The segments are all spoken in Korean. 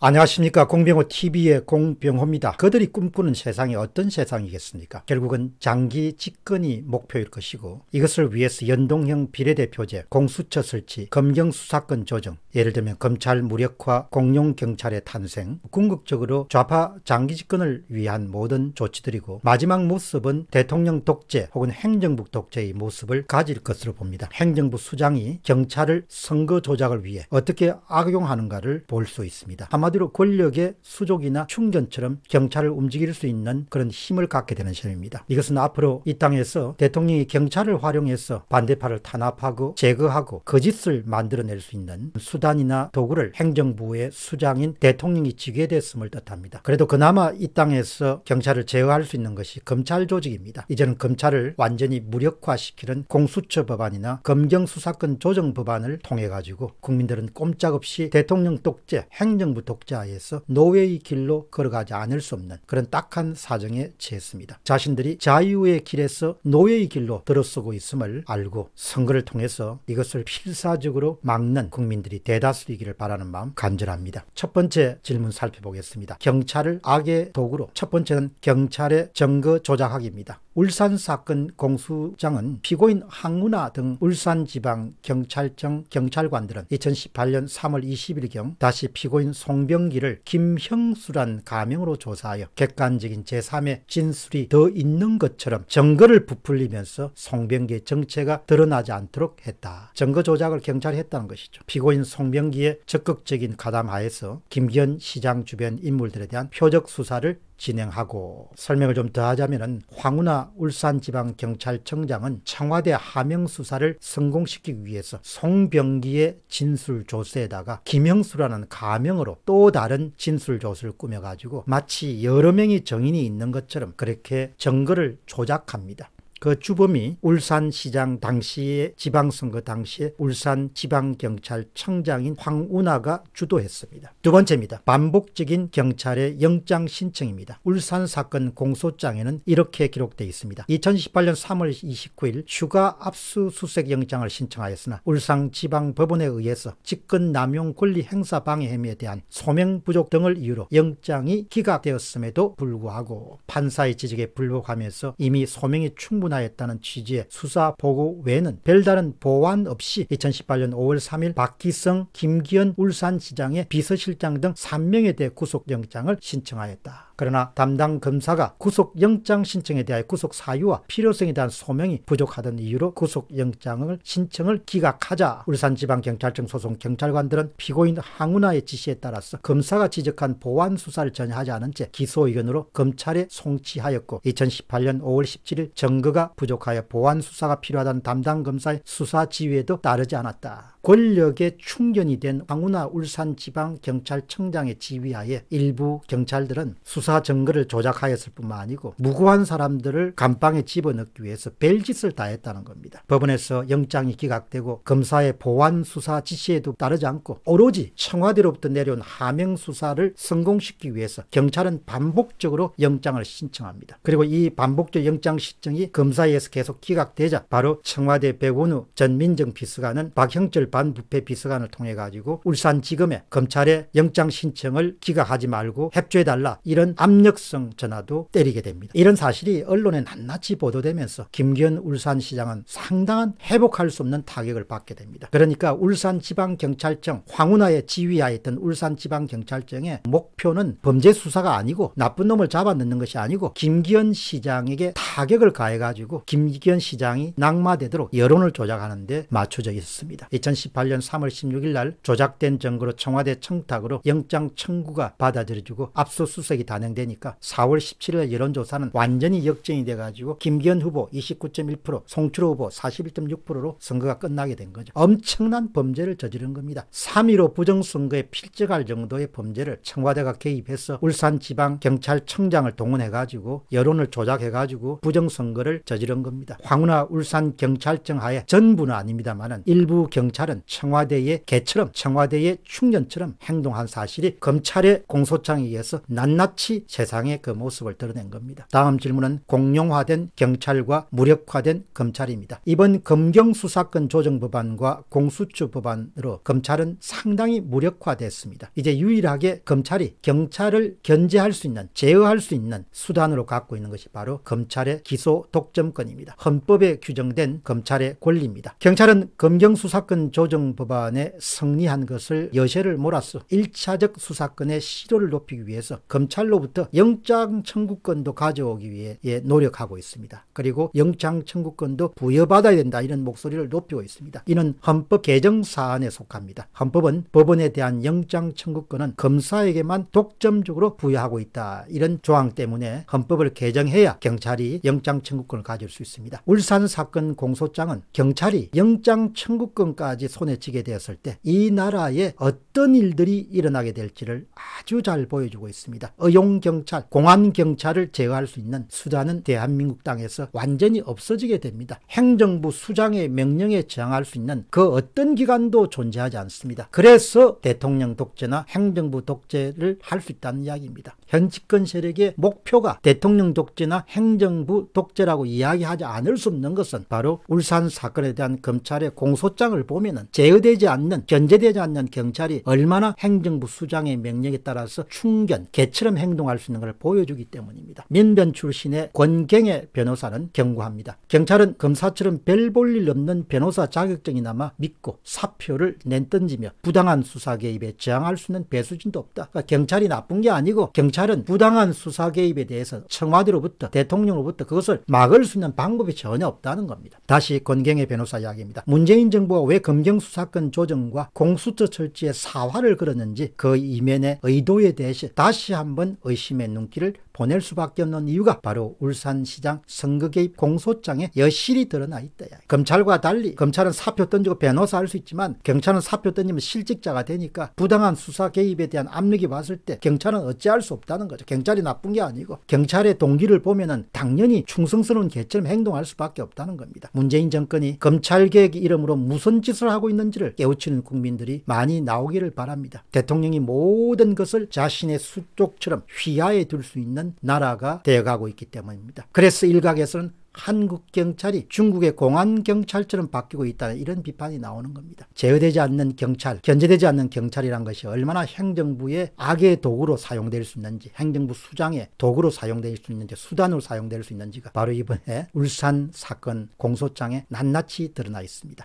안녕하십니까 공병호TV의 공병호입니다. 그들이 꿈꾸는 세상이 어떤 세상이겠습니까? 결국은 장기 집권이 목표일 것이고 이것을 위해서 연동형 비례대표제, 공수처 설치, 검경수사권 조정, 예를 들면 검찰 무력화, 공룡경찰의 탄생, 궁극적으로 좌파 장기 집권을 위한 모든 조치들이고 마지막 모습은 대통령 독재 혹은 행정부 독재의 모습을 가질 것으로 봅니다. 행정부 수장이 경찰을 선거 조작을 위해 어떻게 악용하는가를 볼 수 있습니다. 아마 한마디로 권력의 수족이나 충전처럼 경찰을 움직일 수 있는 그런 힘을 갖게 되는 셈입니다. 이것은 앞으로 이 땅에서 대통령이 경찰을 활용해서 반대파를 탄압하고 제거하고 거짓을 만들어낼 수 있는 수단이나 도구를 행정부의 수장인 대통령이 지게 됐음을 뜻합니다. 그래도 그나마 이 땅에서 경찰을 제어할 수 있는 것이 검찰 조직입니다. 이제는 검찰을 완전히 무력화시키는 공수처 법안이나 검경수사권 조정 법안을 통해 가지고 국민들은 꼼짝없이 대통령 독재, 행정부 독재 적자에서 노예의 길로 걸어가지 않을 수 없는 그런 딱한 사정에 처했습니다. 자신들이 자유의 길에서 노예의 길로 들어서고 있음을 알고 선거를 통해서 이것을 필사적으로 막는 국민들이 대다수이기를 바라는 마음 간절합니다. 첫 번째 질문 살펴보겠습니다. 경찰을 악의 도구로 첫 번째는 경찰의 정거 조작학입니다. 울산 사건 공수장은 피고인 항문화 등 울산지방경찰청 경찰관들은 2018년 3월 20일경 다시 피고인 송병기를 김형수란 가명으로 조사하여 객관적인 제3의 진술이 더 있는 것처럼 증거를 부풀리면서 송병기의 정체가 드러나지 않도록 했다. 증거 조작을 경찰이 했다는 것이죠. 피고인 송병기의 적극적인 가담하에서 김기현 시장 주변 인물들에 대한 표적 수사를 진행하고 설명을 좀 더하자면 황운하 울산지방경찰청장은 청와대 하명 수사를 성공시키기 위해서 송병기의 진술 조서에다가 김영수라는 가명으로 또 다른 진술 조서를 꾸며가지고 마치 여러 명의 정인이 있는 것처럼 그렇게 증거를 조작합니다. 그 주범이 울산시장 당시에 지방선거 당시에 울산 지방경찰청장인 황운하가 주도했습니다. 두 번째입니다. 반복적인 경찰의 영장 신청입니다. 울산 사건 공소장에는 이렇게 기록되어 있습니다. 2018년 3월 29일 휴가 압수수색 영장을 신청하였으나 울산 지방법원에 의해서 직권 남용 권리 행사 방해 혐의에 대한 소명 부족 등을 이유로 영장이 기각되었음에도 불구하고 판사의 지적에 불복하면서 이미 소명이 충분 처분하였다는 취지의 수사 보고 외에는 별다른 보완 없이 2018년 5월 3일 박기성, 김기현 울산시장의 비서실장 등 3명에 대해 구속영장을 신청하였다. 그러나 담당 검사가 구속영장 신청에 대하여 구속 사유와 필요성에 대한 소명이 부족하던 이유로 구속영장을 신청을 기각하자 울산지방경찰청 소속 경찰관들은 피고인 항우나의 지시에 따라서 검사가 지적한 보완 수사를 전혀 하지 않은 채 기소 의견으로 검찰에 송치하였고 2018년 5월 17일 증거가 부족하여 보완 수사가 필요하다는 담당 검사의 수사 지휘에도 따르지 않았다. 권력의 충전이 된황우나 울산지방경찰청장의 지휘하에 일부 경찰들은 수사 증거를 조작하였을 뿐만 아니고 무고한 사람들을 감방에 집어넣기 위해서 벨짓을 다했다는 겁니다. 법원에서 영장이 기각되고 검사의 보완 수사 지시에도 따르지 않고 오로지 청와대로부터 내려온 하명 수사를 성공시키기 위해서 경찰은 반복적으로 영장을 신청합니다. 그리고 이 반복적 영장 신청이 검사에서 계속 기각되자 바로 청와대 백운우 전 민정비서관은 박형철 반부패 비서관을 통해 가지고 울산지검에 검찰에 영장 신청을 기각하지 말고 협조해달라 이런 압력성 전화도 때리게 됩니다. 이런 사실이 언론에 낱낱이 보도되면서 김기현 울산시장은 상당한 회복할 수 없는 타격을 받게 됩니다. 그러니까 울산지방경찰청 황운하의 지휘하에 있던 울산지방경찰청의 목표는 범죄 수사가 아니고 나쁜 놈을 잡아넣는 것이 아니고 김기현 시장에게 타격을 가해가지고 김기현 시장이 낙마되도록 여론을 조작하는데 맞춰져 있었습니다. 2 0 2018년 3월 16일 날 조작된 증거로 청와대 청탁으로 영장 청구가 받아들여지고 압수수색이 단행되니까 4월 17일 여론조사는 완전히 역전이 돼가지고 김기현 후보 29.1% 송출호 후보 41.6%로 선거가 끝나게 된 거죠. 엄청난 범죄를 저지른 겁니다. 3.15 부정선거에 필적할 정도의 범죄를 청와대가 개입해서 울산지방경찰청장을 동원해가지고 여론을 조작해가지고 부정선거를 저지른 겁니다. 황운하 울산경찰청 하에 전부는 아닙니다만은 일부 경찰 검찰은 청와대의 개처럼 청와대의 충년처럼 행동한 사실이 검찰의 공소장에 의해서 낱낱이 세상의그 모습을 드러낸 겁니다. 다음 질문은 공룡화된 경찰과 무력화된 검찰입니다. 이번 검경수사권 조정법안과 공수처법안으로 검찰은 상당히 무력화됐습니다. 이제 유일하게 검찰이 경찰을 견제할 수 있는 제어할 수 있는 수단으로 갖고 있는 것이 바로 검찰의 기소 독점권입니다. 헌법에 규정된 검찰의 권리입니다. 경찰은 검경수사권 조정법안과 조정 법안에 승리한 것을 여세를 몰아서 1차적 수사권의 실효를 높이기 위해서 검찰로부터 영장 청구권도 가져오기 위해 노력하고 있습니다. 그리고 영장 청구권도 부여받아야 된다 이런 목소리를 높이고 있습니다. 이는 헌법 개정 사안에 속합니다. 헌법은 법원에 대한 영장 청구권은 검사에게만 독점적으로 부여하고 있다 이런 조항 때문에 헌법을 개정해야 경찰이 영장 청구권을 가질 수 있습니다. 울산 사건 공소장은 경찰이 영장 청구권까지 손에 쥐게 되었을 때 이 나라에 어떤 일들이 일어나게 될지를 아주 잘 보여주고 있습니다. 의용경찰, 공안경찰을 제어할 수 있는 수단은 대한민국 땅에서 완전히 없어지게 됩니다. 행정부 수장의 명령에 저항할 수 있는 그 어떤 기관도 존재하지 않습니다. 그래서 대통령 독재나 행정부 독재를 할 수 있다는 이야기입니다. 현 집권 세력의 목표가 대통령 독재나 행정부 독재라고 이야기하지 않을 수 없는 것은 바로 울산 사건에 대한 검찰의 공소장을 보면 않는 제어되지 않는 견제되지 않는 경찰이 얼마나 행정부 수장의 명령에 따라서 충견 개처럼 행동할 수 있는 걸 보여주기 때문입니다. 민변 출신의 권경의 변호사는 경고합니다. 경찰은 검사처럼 별 볼 일 없는 변호사 자격증이나마 믿고 사표를 낸던지며 부당한 수사 개입에 저항할 수 있는 배수진도 없다. 그러니까 경찰이 나쁜 게 아니고 경찰은 부당한 수사 개입에 대해서 청와대로부터 대통령으로부터 그것을 막을 수 있는 방법이 전혀 없다는 겁니다. 다시 권경의 변호사 이야기입니다. 문재인 정부가 왜 검경 강경수사권 조정과 공수처 철지의 사활을 걸었는지 그 이면의 의도에 대해 다시 한번 의심의 눈길을 보낼 수밖에 없는 이유가 바로 울산시장 선거개입 공소장에 여실히 드러나 있다. 검찰과 달리 검찰은 사표 던지고 변호사 할 수 있지만 경찰은 사표 던지면 실직자가 되니까 부당한 수사 개입에 대한 압력이 왔을 때 경찰은 어찌할 수 없다는 거죠. 경찰이 나쁜 게 아니고 경찰의 동기를 보면은 당연히 충성스러운 개처럼 행동할 수밖에 없다는 겁니다. 문재인 정권이 검찰개혁 이름으로 무슨 짓을 하고 있는지를 깨우치는 국민들이 많이 나오기를 바랍니다. 대통령이 모든 것을 자신의 수족처럼 휘하에 둘 수 있는 있는 나라가 되어가고 있기 때문입니다. 그래서 일각에서는 한국 경찰이 중국의 공안 경찰처럼 바뀌고 있다 이런 비판이 나오는 겁니다. 제어되지 않는 경찰, 견제되지 않는 경찰이란 것이 얼마나 행정부의 악의 도구로 사용될 수 있는지, 행정부 수장의 도구로 사용될 수 있는지, 수단으로 사용될 수 있는지가 바로 이번에 울산 사건 공소장에 낱낱이 드러나 있습니다.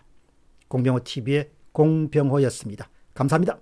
공병호 TV의 공병호였습니다. 감사합니다.